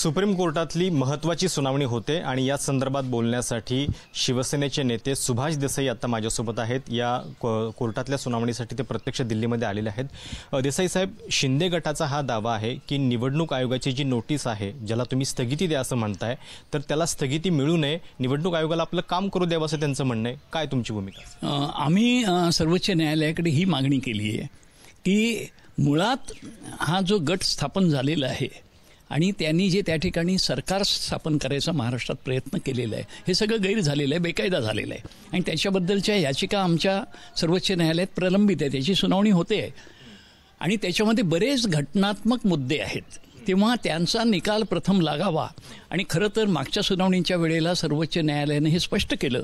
supreme कोर्टातली महत्त्वाची सुनावणी होते आणि या संदर्भात बोलण्यासाठी शिवसेनेचे नेते सुभाष देसाई आता माझ्यासोबत आहेत या कोर्टातल्या सुनावणीसाठी ते प्रत्यक्ष दिल्लीमध्ये आलेले आहेत देसाई साहेब शिंदे गटाचा हा दावा आहे की निवडणूक आयोगाची जी नोटीस आहे ज्याला तुम्ही स्थगिती द्या असं म्हणताय तर त्याला स्थगिती मिळू नये निवडणूक आयोगाला आपलं काम करू द्यावं असं त्यांचं म्हणणं आहे काय तुमची भूमिका आम्ही सर्वोच्च न्यायालयाकडे ही मागणी केली आहे की मुळात हा जो गट स्थापन झालेला आहे आणि त्यांनी जे त्या ठिकाणी सरकार स्थापन करायचा महाराष्ट्रात प्रयत्न केलेला आहे हे सगळं गैर झालेलं आहे बेकायदा झालेलं आहे आणि त्याच्याबद्दलच्या याचिका आमच्या सर्वोच्च न्यायालयात प्रलंबित आहे त्याची सुनावणी होते आहे आणि त्याच्यामध्ये बरेच घटनात्मक मुद्दे आहेत तेव्हा त्यांचा निकाल प्रथम लागावा आणि खरं तर मागच्या सुनावणींच्या वेळेला सर्वोच्च न्यायालयानं हे स्पष्ट केलं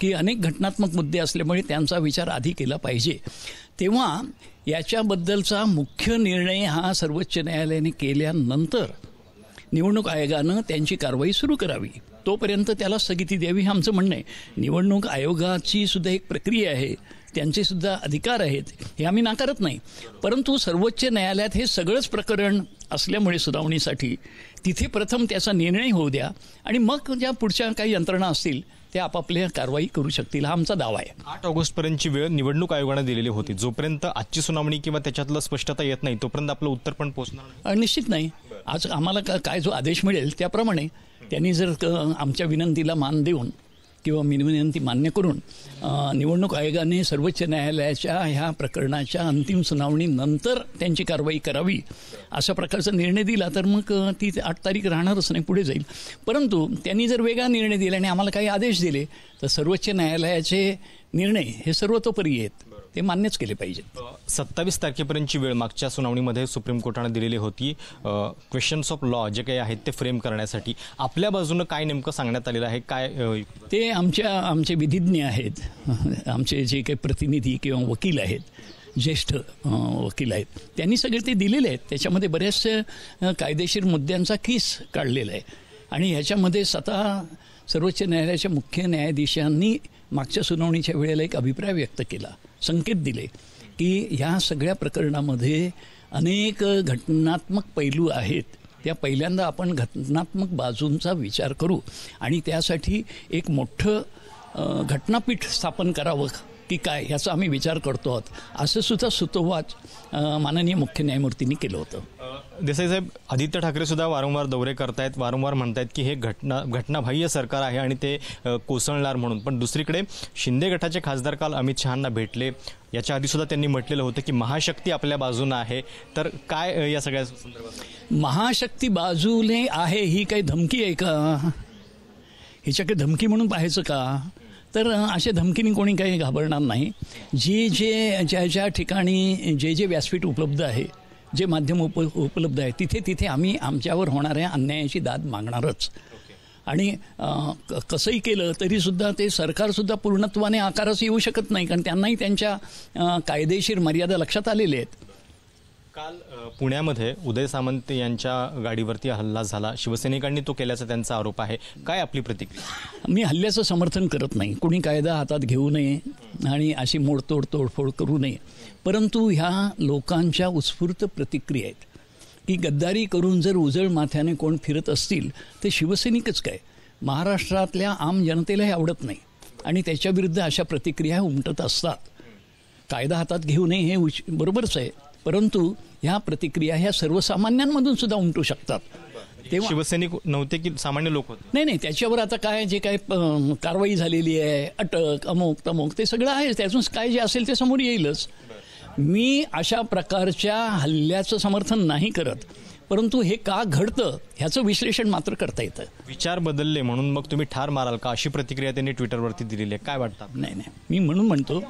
की अनेक घटनात्मक मुद्दे असल्यामुळे त्यांचा विचार आधी केला पाहिजे तेव्हा याच्याबद्दलचा मुख्य निर्णय हा सर्वोच्च न्यायालयाने केल्यानंतर निवडणूक आयोगानं त्यांची कारवाई सुरू करावी तोपर्यंत त्याला स्थगिती द्यावी हे आमचं म्हणणं आहे निवडणूक आयोगाची सुद्धा एक प्रक्रिया आहे त्यांचे सुद्धा अधिकार आहेत हे आम्ही नाकारत नाही परंतु सर्वोच्च न्यायालयात हे सगळंच प्रकरण असल्यामुळे सुनावणीसाठी तिथे प्रथम त्याचा निर्णय होऊ द्या आणि मग ज्या पुढच्या काही यंत्रणा असतील ते आपापल्या कारवाई करू शकतील हा आमचा दावा आहे आठ ऑगस्टपर्यंतची वेळ निवडणूक आयोगानं दिलेली होती जोपर्यंत आजची सुनावणी किंवा त्याच्यातलं स्पष्टता येत नाही तोपर्यंत आपलं उत्तर पण पोहोचणार निश्चित नाही आज आम्हाला काय जो आदेश मिळेल त्याप्रमाणे त्यांनी जर आमच्या विनंतीला मान देऊन किंवा मिनविनंती विनंती मान्य करून निवडणूक आयोगाने सर्वोच्च न्यायालयाच्या ह्या प्रकरणाच्या अंतिम सुनावणीनंतर त्यांची कारवाई करावी अशा प्रकारचा निर्णय दिला तर मग ती आठ तारीख राहणारच नाही पुढे जाईल परंतु त्यांनी जर वेगळा निर्णय दिला आणि आम्हाला काही आदेश दिले तर सर्वोच्च न्यायालयाचे निर्णय हे सर्वतोपरी आहेत ते मान्यच केले पाहिजेत सत्तावीस तारखेपर्यंतची वेळ मागच्या सुनावणीमध्ये सुप्रीम कोर्टाने दिलेली होती क्वेश्चन्स ऑफ लॉ जे काही आहेत ते फ्रेम करण्यासाठी आपल्या बाजूनं काय नेमकं सांगण्यात आलेलं आहे काय ते आमच्या आमचे विधिज्ञ आहेत आमचे जे काही प्रतिनिधी किंवा वकील आहेत ज्येष्ठ वकील आहेत त्यांनी सगळे ते दिलेले आहेत त्याच्यामध्ये बऱ्याचशा कायदेशीर मुद्द्यांचा किस काढलेला आहे आणि ह्याच्यामध्ये स्वतः सर्वोच्च न्यायालयाच्या मुख्य न्यायाधीशांनी मागच्या सुनावणीच्या वेळेला एक अभिप्राय व्यक्त केला संकेत दिले की ह्या सगळ्या प्रकरणामध्ये अनेक घटनात्मक पैलू आहेत त्या पहिल्यांदा आपण घटनात्मक बाजूंचा विचार करू आणि त्यासाठी एक मोठं घटनापीठ स्थापन करावं की काय ह्याचा आम्ही विचार करतो आहोत असंसुद्धा सुतोवाच माननीय मुख्य न्यायमूर्तींनी केलं होतं देसाई साहेब आदित्य ठाकरे सुद्धा वारंवार दौरे करतायत वारंवार म्हणतायत की हे घटना घटनाबाह्य सरकार आहे आणि ते कोसळणार म्हणून पण दुसरीकडे शिंदे गटाचे खासदार काल अमित शहांना भेटले याच्या आधी सुद्धा त्यांनी म्हटलेलं होतं की महाशक्ती आपल्या बाजूनं आहे तर काय या सगळ्या महाशक्ती बाजूने आहे ही काही धमकी आहे का काही धमकी म्हणून पाहायचं का तर अशा धमकीने कोणी काही घाबरणार नाही जी जे ज्या ज्या ठिकाणी जे जे व्यासपीठ उपलब्ध आहे जे माध्यम उप उपलब्ध आहे तिथे तिथे आम्ही आमच्यावर होणाऱ्या अन्यायाची दाद मागणारच आणि कसंही केलं तरीसुद्धा ते सरकारसुद्धा पूर्णत्वाने आकारास येऊ शकत नाही कारण त्यांनाही त्यांच्या कायदेशीर मर्यादा लक्षात आलेल्या आहेत काल पुण्यामध्ये उदय सामंत यांच्या गाडीवरती हल्ला झाला शिवसैनिकांनी तो केल्याचा त्यांचा आरोप आहे काय आपली प्रतिक्रिया मी हल्ल्याचं समर्थन करत नाही कोणी कायदा हातात घेऊ नये आणि अशी मोडतोड तोडफोड करू नये परंतु ह्या लोकांच्या उत्स्फूर्त प्रतिक्रिया आहेत की गद्दारी करून जर उजळ माथ्याने कोण फिरत असतील तर शिवसैनिकच काय महाराष्ट्रातल्या आम जनतेलाही आवडत नाही आणि त्याच्याविरुद्ध अशा प्रतिक्रिया उमटत असतात कायदा हातात घेऊ नये हे उच बरोबरच आहे परंतु ह्या प्रतिक्रिया ह्या सर्वसामान्यांमधून सुद्धा उमटू शकतात तेव्हा शिवसैनिक नव्हते की सामान्य लोक होते नाही नाही त्याच्यावर आता काय जे काय कारवाई झालेली आहे अटक अमोक तमुक ते सगळं आहे त्यातून काय जे असेल ते समोर येईलच मी अशा प्रकारच्या हल्ल्याचं समर्थन नाही करत परंतु हे का घडतं ह्याचं विश्लेषण मात्र करता येतं विचार बदलले म्हणून मग तुम्ही ठार माराल का अशी प्रतिक्रिया त्यांनी ट्विटरवरती दिलेली आहे काय वाटतं नाही नाही मी म्हणून म्हणतो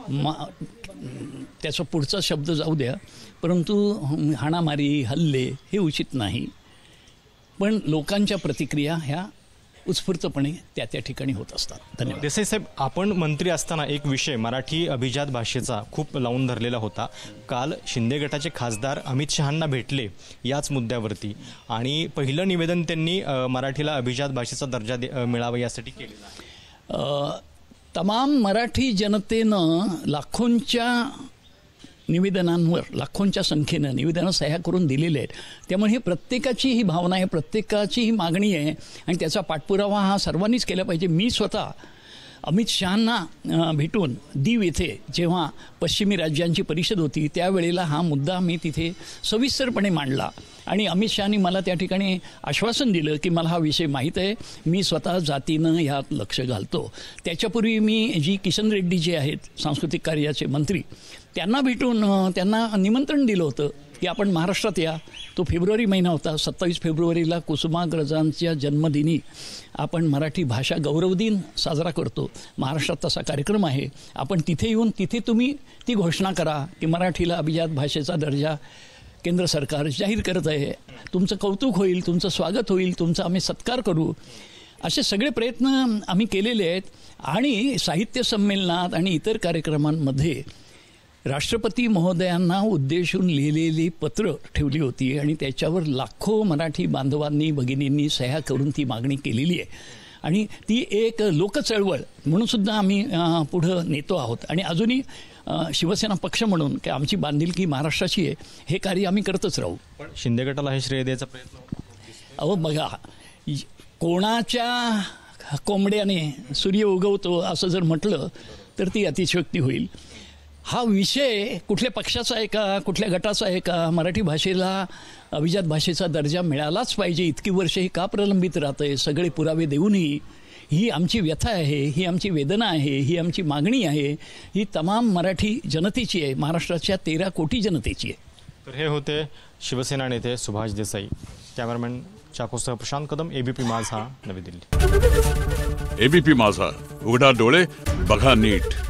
त्याचा पुढचा शब्द जाऊ द्या परंतु हाणामारी हल्ले हे उचित नाही पण लोकांच्या प्रतिक्रिया ह्या उत्स्फूर्तपणे त्या त्या ठिकाणी होत असतात धन्यवाद देसाई साहेब आपण मंत्री असताना एक विषय मराठी अभिजात भाषेचा खूप लावून धरलेला होता काल शिंदे गटाचे खासदार अमित शहांना भेटले याच मुद्द्यावरती आणि पहिलं निवेदन त्यांनी मराठीला अभिजात भाषेचा दर्जा मिळावा यासाठी केलेला तमाम मराठी जनतेनं लाखोंच्या निवेदनांवर लाखोंच्या संख्येनं निवेदनं सह्या करून दिलेले आहेत त्यामुळे ही प्रत्येकाची ही भावना आहे प्रत्येकाची ही मागणी आहे आणि त्याचा पाठपुरावा हा सर्वांनीच केला पाहिजे मी स्वतः अमित शहांना भेटून दीव येथे जेव्हा पश्चिमी राज्यांची परिषद होती त्यावेळेला हा मुद्दा मी तिथे सविस्तरपणे मांडला आणि अमित शहानी मला त्या ठिकाणी आश्वासन दिलं की मला हा विषय माहीत आहे मी स्वतः जातीनं ह्यात लक्ष घालतो त्याच्यापूर्वी मी जी किशन रेड्डी जे आहेत सांस्कृतिक कार्याचे मंत्री त्यांना भेटून त्यांना निमंत्रण दिलं होतं की आपण महाराष्ट्रात या तो फेब्रुवारी महिना होता सत्तावीस फेब्रुवारीला कुसुमाग्रजांच्या जन्मदिनी आपण मराठी भाषा गौरव दिन साजरा करतो महाराष्ट्रात तसा कार्यक्रम आहे आपण तिथे येऊन तिथे तुम्ही ती घोषणा करा की मराठीला अभिजात भाषेचा दर्जा केंद्र सरकार जाहीर करत आहे तुमचं कौतुक होईल तुमचं स्वागत होईल तुमचा आम्ही सत्कार करू असे सगळे प्रयत्न आम्ही केलेले आहेत आणि साहित्य संमेलनात आणि इतर कार्यक्रमांमध्ये राष्ट्रपती महोदयांना उद्देशून लिहिलेली पत्र ठेवली होती आणि त्याच्यावर लाखो मराठी बांधवांनी भगिनींनी सह्या करून ती मागणी केलेली आहे आणि ती एक लोकचळवळ म्हणून सुद्धा आम्ही पुढं नेतो आहोत आणि अजूनही शिवसेना पक्ष म्हणून की आमची बांधिलकी महाराष्ट्राची आहे हे कार्य आम्ही करतच राहू पण शिंदे गटाला हे श्रेय द्यायचा प्रयत्न अहो बघा कोणाच्या कोंबड्याने सूर्य उगवतो असं जर म्हटलं तर ती अतिशयोक्ती होईल हा विषय कुठल्या पक्षाचा आहे का कुठल्या गटाचा आहे का मराठी भाषेला अभिजात भाषेचा दर्जा मिळालाच पाहिजे इतकी वर्ष ही का प्रलंबित राहते सगळे पुरावे देऊनही ही आमची व्यथा आहे ही आमची वेदना आहे ही आमची मागणी आहे ही तमाम मराठी जनतेची आहे महाराष्ट्राच्या तेरा कोटी जनतेची आहे तर हे होते शिवसेना नेते सुभाष देसाई कॅमेरामॅन चाकोसह प्रशांत कदम एबीपी माझा नवी दिल्ली एबीपी माझा उघडा डोळे बघा नीट